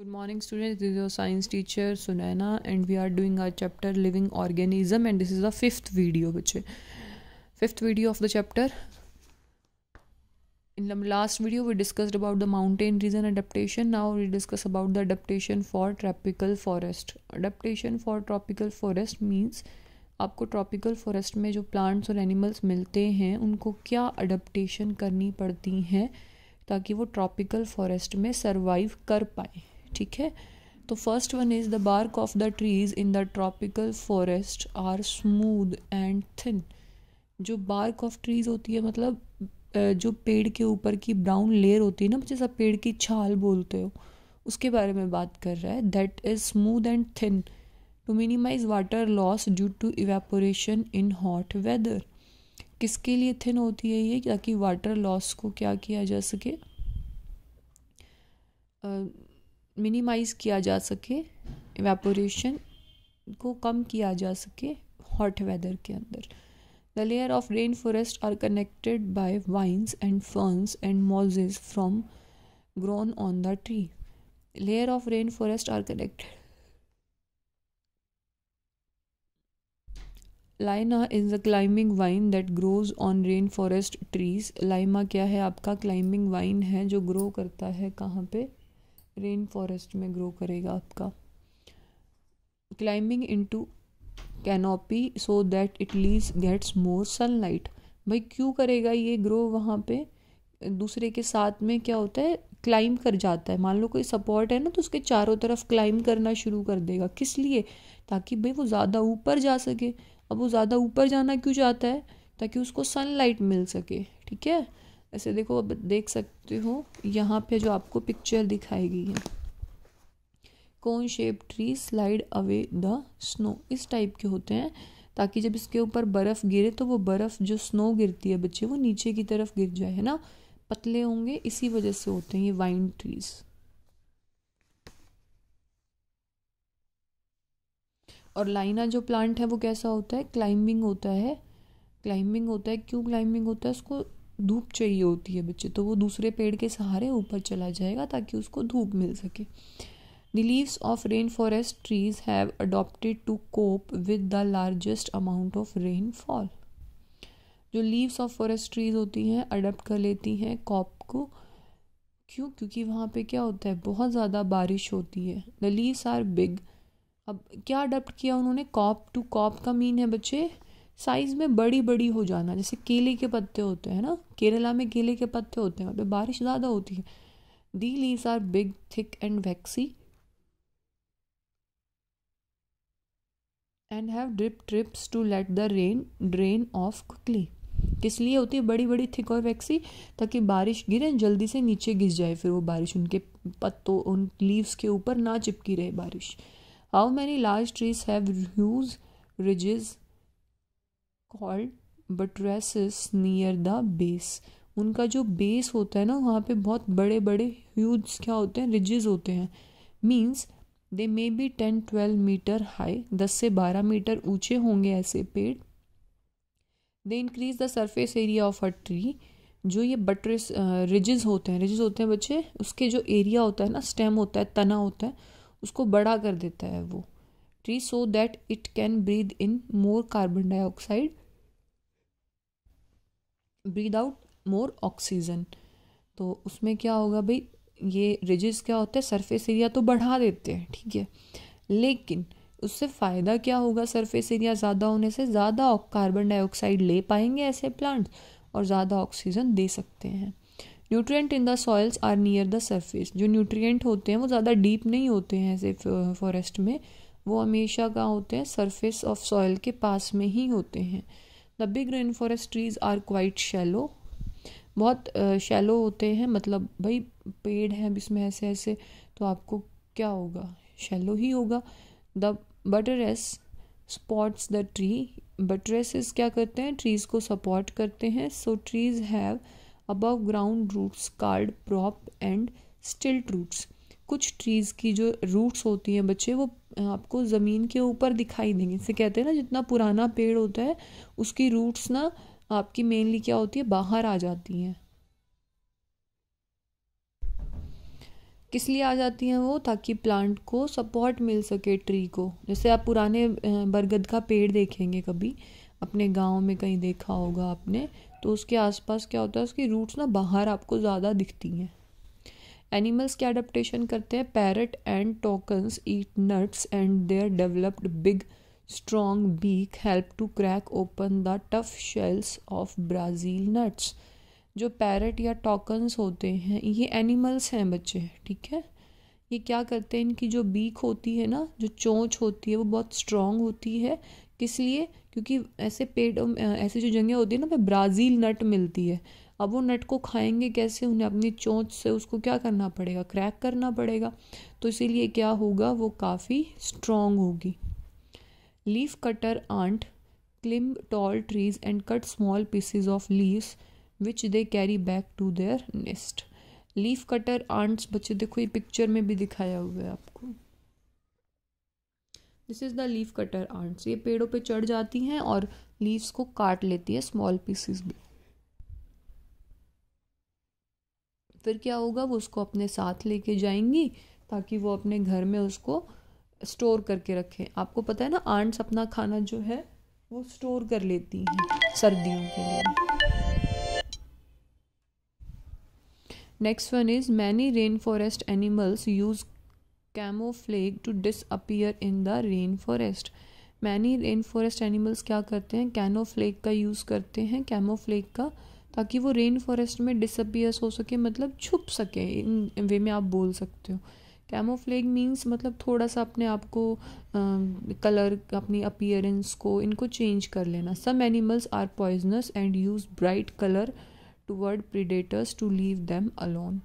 good morning student this is your science teacher Sunaina and we are doing our chapter living organism and this is a fifth video बच्चे fifth video of the chapter in last video we discussed about the mountain region adaptation now we discuss about the adaptation for tropical forest adaptation for tropical forest means आपको tropical forest में जो plants और animals मिलते हैं उनको क्या adaptation करनी पड़ती हैं ताकि वो ट्रॉपिकल फॉरेस्ट में सर्वाइव कर पाए ठीक है तो first one is the bark of the trees in the tropical forest are smooth and thin जो बार्क ऑफ ट्रीज़ होती है मतलब जो पेड़ के ऊपर की ब्राउन लेयर होती है ना जैसा पेड़ की छाल बोलते हो उसके बारे में बात कर रहा है that is smooth and thin to minimise water loss due to evaporation in hot weather किसके लिए थिन होती है ये ताकि वाटर लॉस को क्या किया जा सके uh, मिनिमाइज़ किया जा सके इवेपोरेशन को कम किया जा सके हॉट वेदर के अंदर the layer of rain forest are connected by vines and ferns and mosses from grown on the tree layer of rain forest are connected liana is the climbing vine that grows on rain forest trees liana क्या है आपका climbing wine है जो grow करता है कहाँ पे rain forest में ग्रो करेगा आपका climbing into canopy so that it least gets more sunlight भाई क्यों करेगा ये ग्रो वहाँ पे दूसरे के साथ में क्या होता है क्लाइंब कर जाता है मान लो कोई सपोर्ट है ना तो उसके चारों तरफ क्लाइम करना शुरू कर देगा किस लिए ताकि भाई वो ज़्यादा ऊपर जा सके अब वो ज़्यादा ऊपर जाना क्यों चाहता है ताकि उसको सनलाइट मिल सके ठीक है ऐसे देखो अब देख सकते हो यहाँ पे जो आपको पिक्चर दिखाई गई है कौन shape tree slide away the snow इस टाइप के होते हैं ताकि जब इसके ऊपर बर्फ़ गिरे तो वो बर्फ़ जो स्नो गिरती है बच्चे वो नीचे की तरफ गिर जाए है ना पतले होंगे इसी वजह से होते हैं ये वाइन ट्रीज़ और लाइना जो प्लांट है वो कैसा होता है क्लाइंबिंग होता है क्लाइंबिंग होता है क्यों क्लाइंबिंग होता है उसको धूप चाहिए होती है बच्चे तो वो दूसरे पेड़ के सहारे ऊपर चला जाएगा ताकि उसको धूप मिल सके the leaves of rain forest trees have adopted to cope with the largest amount of rainfall जो लीव्स ऑफ फॉरेस्ट ट्रीज होती हैं अडोप्ट कर लेती हैं कॉप को क्यों क्योंकि वहाँ पे क्या होता है बहुत ज़्यादा बारिश होती है द लीव्स आर बिग अब क्या अडोप्ट किया उन्होंने कॉप टू कॉप का मीन है बच्चे साइज़ में बड़ी बड़ी हो जाना जैसे केले के पत्ते होते हैं ना केरला में केले के पत्ते होते हैं वहाँ बारिश ज़्यादा होती है the leaves are big thick and waxy and have drip tips to let the rain drain off quickly किस लिए होती है बड़ी बड़ी थिक और वैक्सी ताकि बारिश गिरे जल्दी से नीचे गिर जाए फिर वो बारिश उनके पत्तों उन लीव्स के ऊपर ना चिपकी रहे बारिश how many large trees have huge ridges called buttresses near the base उनका जो बेस होता है ना वहाँ पे बहुत बड़े बड़े ह्यूज क्या होते हैं रिजेज होते हैं means they may be ten twelve metre high दस से बारह मीटर ऊंचे होंगे ऐसे पेड़ they increase the surface area of a tree जो ये बटरेस रिजेज होते हैं रिजेज होते हैं बच्चे उसके जो एरिया होता है ना स्टेम होता है तना होता है उसको बड़ा कर देता है वो tree so that it can breathe in more carbon dioxide breathe out more oxygen तो उसमें क्या होगा भाई ये रिजिस क्या होते हैं सरफेस एरिया तो बढ़ा देते हैं ठीक है लेकिन उससे फ़ायदा क्या होगा सरफेस एरिया ज़्यादा होने से ज़्यादा कार्बन डाइऑक्साइड ले पाएंगे ऐसे प्लांट्स और ज़्यादा ऑक्सीजन दे सकते हैं nutrient in the soils are near the surface जो न्यूट्रिएंट होते हैं वो ज़्यादा डीप नहीं होते हैं ऐसे फॉरेस्ट में वो हमेशा कहाँ होते हैं सरफेस ऑफ सॉयल के पास में ही होते हैं the big rain forest trees are quite shallow बहुत शैलो होते हैं मतलब भाई पेड़ हैं इसमें ऐसे ऐसे तो आपको क्या होगा शैलो ही होगा the buttress supports the tree buttresses क्या करते हैं ट्रीज़ को सपोर्ट करते हैं so trees have above ground roots called prop and stilt roots कुछ ट्रीज़ की जो रूट्स होती हैं बच्चे वो आपको ज़मीन के ऊपर दिखाई देंगे इसे कहते हैं ना जितना पुराना पेड़ होता है उसकी रूट्स ना आपकी मेनली क्या होती है बाहर आ जाती हैं किस लिए आ जाती हैं वो ताकि प्लांट को सपोर्ट मिल सके ट्री को जैसे आप पुराने बरगद का पेड़ देखेंगे कभी अपने गांव में कहीं देखा होगा आपने तो उसके आसपास क्या होता है उसकी रूट्स ना बाहर आपको ज़्यादा दिखती हैं एनिमल्स के अडप्टेशन करते हैं parrot and toucans eat nuts and their developed big strong beak help to crack open the tough shells of Brazil nuts जो पैरट या टोकन्स होते हैं ये एनिमल्स हैं बच्चे ठीक है ये क्या करते हैं इनकी जो बीक होती है ना जो चोंच होती है वो बहुत स्ट्रॉन्ग होती है किस लिए क्योंकि ऐसे पेड़ ऐसी जो जगह होती है ना वह ब्राज़ील नट मिलती है अब वो नट को खाएंगे कैसे उन्हें अपनी चोंच से उसको क्या करना पड़ेगा क्रैक करना पड़ेगा तो इसीलिए क्या होगा वो काफ़ी स्ट्रॉन्ग होगी leaf cutter ant climb tall trees and cut small pieces of leaves which they carry back to their nest leaf cutter ants बच्चे देखो ये पिक्चर में भी दिखाया हुआ है आपको this is the leaf cutter ants ये पेड़ों पे चढ़ जाती हैं और लीव्स को काट लेती है स्मॉल पीसीस भी फिर क्या होगा वो उसको अपने साथ लेके जाएंगी ताकि वो अपने घर में उसको स्टोर करके रखें आपको पता है ना आंट्स अपना खाना जो है वो स्टोर कर लेती हैं सर्दियों के लिए next one is many rain forest animals use camouflage to disappear in the rain forest many rain forest animals क्या करते हैं कैनोफ्लेग का यूज़ करते हैं कैमोफ्लेग का ताकि वो रेन फॉरेस्ट में डिसअपियर्स हो सके मतलब छुप सके इन वे में आप बोल सकते हो कैमोफ्लेग मीन्स मतलब थोड़ा सा अपने आप को कलर अपनी अपियरेंस को इनको चेंज कर लेना some animals are poisonous and use bright colour toward predators to leave them alone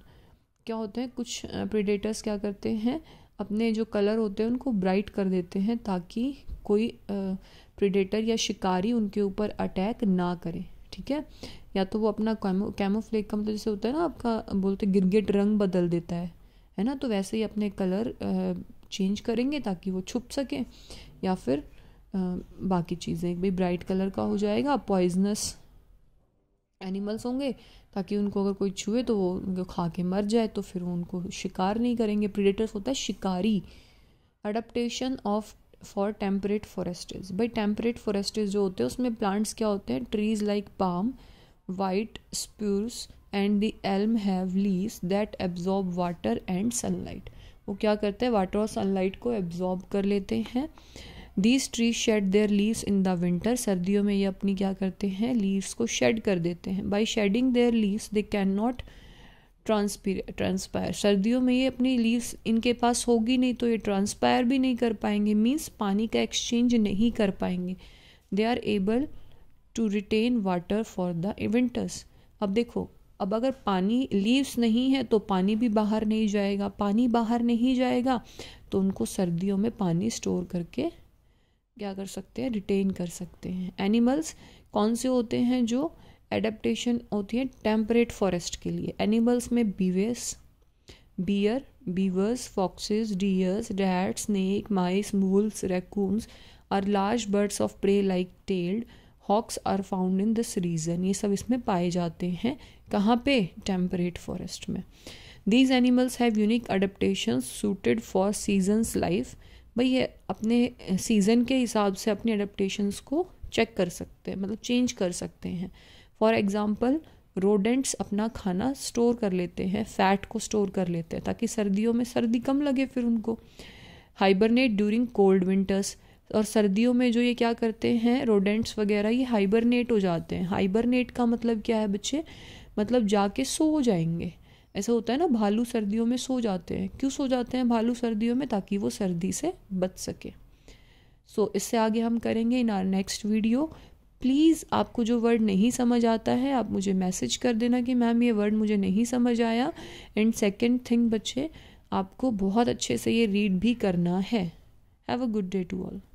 क्या होते हैं कुछ प्रिडेटर्स क्या करते हैं अपने जो कलर होते हैं उनको ब्राइट कर देते हैं ताकि कोई प्रिडेटर या शिकारी उनके ऊपर अटैक ना करे ठीक है या तो वो अपना कैमो कैमोफ्लेग का मतलब जैसे होता है ना आपका बोलते गिरगिट रंग बदल देता है है ना तो वैसे ही अपने कलर चेंज करेंगे ताकि वो छुप सकें या फिर बाकी चीज़ें भाई ब्राइट कलर का हो जाएगा पॉइजनस एनिमल्स होंगे ताकि उनको अगर कोई छुए तो वो उनको खा के मर जाए तो फिर उनको शिकार नहीं करेंगे प्रीडेटर्स होता है शिकारी adaptation of for temperate forests भाई टेम्परेट फॉरेस्टेज जो होते हैं उसमें प्लांट्स क्या होते हैं trees like palm white spruce and the elm have leaves that absorb water and sunlight वो क्या करते हैं वाटर और सनलाइट को एब्जॉर्ब कर लेते हैं these trees shed their leaves in the winter सर्दियों में ये अपनी क्या करते हैं लीव्स को शेड कर देते हैं by shedding their leaves they can not transpire सर्दियों में ये अपनी लीव्स इनके पास होगी नहीं तो ये ट्रांसपायर भी नहीं कर पाएंगे मीन्स पानी का एक्सचेंज नहीं कर पाएंगे they are able to retain water for the winters अब देखो अब अगर पानी लीव्स नहीं है तो पानी भी बाहर नहीं जाएगा पानी बाहर नहीं जाएगा तो उनको सर्दियों में पानी स्टोर करके क्या कर सकते हैं रिटेन कर सकते हैं एनिमल्स कौन से होते हैं जो एडेप्टेशन होती है टेम्परेट फॉरेस्ट के लिए एनिमल्स में bees bear beavers foxes deers that snake mice mules raccoons और large birds of prey like tailed hawks are found in this region ये सब इसमें पाए जाते हैं कहाँ पे टेम्परेट फॉरेस्ट में these animals have unique adaptation suited for seasons life भाई ये अपने सीज़न के हिसाब से अपने अडेप्टशंस को चेक कर सकते हैं मतलब चेंज कर सकते हैं फॉर एग्ज़ाम्पल रोडेंट्स अपना खाना स्टोर कर लेते हैं फैट को स्टोर कर लेते हैं ताकि सर्दियों में सर्दी कम लगे फिर उनको हाइबरनेट ड्यूरिंग कोल्ड विंटर्स और सर्दियों में जो ये क्या करते हैं रोडेंट्स वगैरह ये हाइबरनेट हो जाते हैं हाइबरनेट का मतलब क्या है बच्चे मतलब जाके सो जाएंगे ऐसा होता है ना भालू सर्दियों में सो जाते हैं क्यों सो जाते हैं भालू सर्दियों में ताकि वो सर्दी से बच सके सो so, इससे आगे हम करेंगे in our next video please आपको जो वर्ड नहीं समझ आता है आप मुझे मैसेज कर देना कि मैम ये वर्ड मुझे नहीं समझ आया एंड सेकेंड थिंग बच्चे आपको बहुत अच्छे से ये रीड भी करना है have a good day to all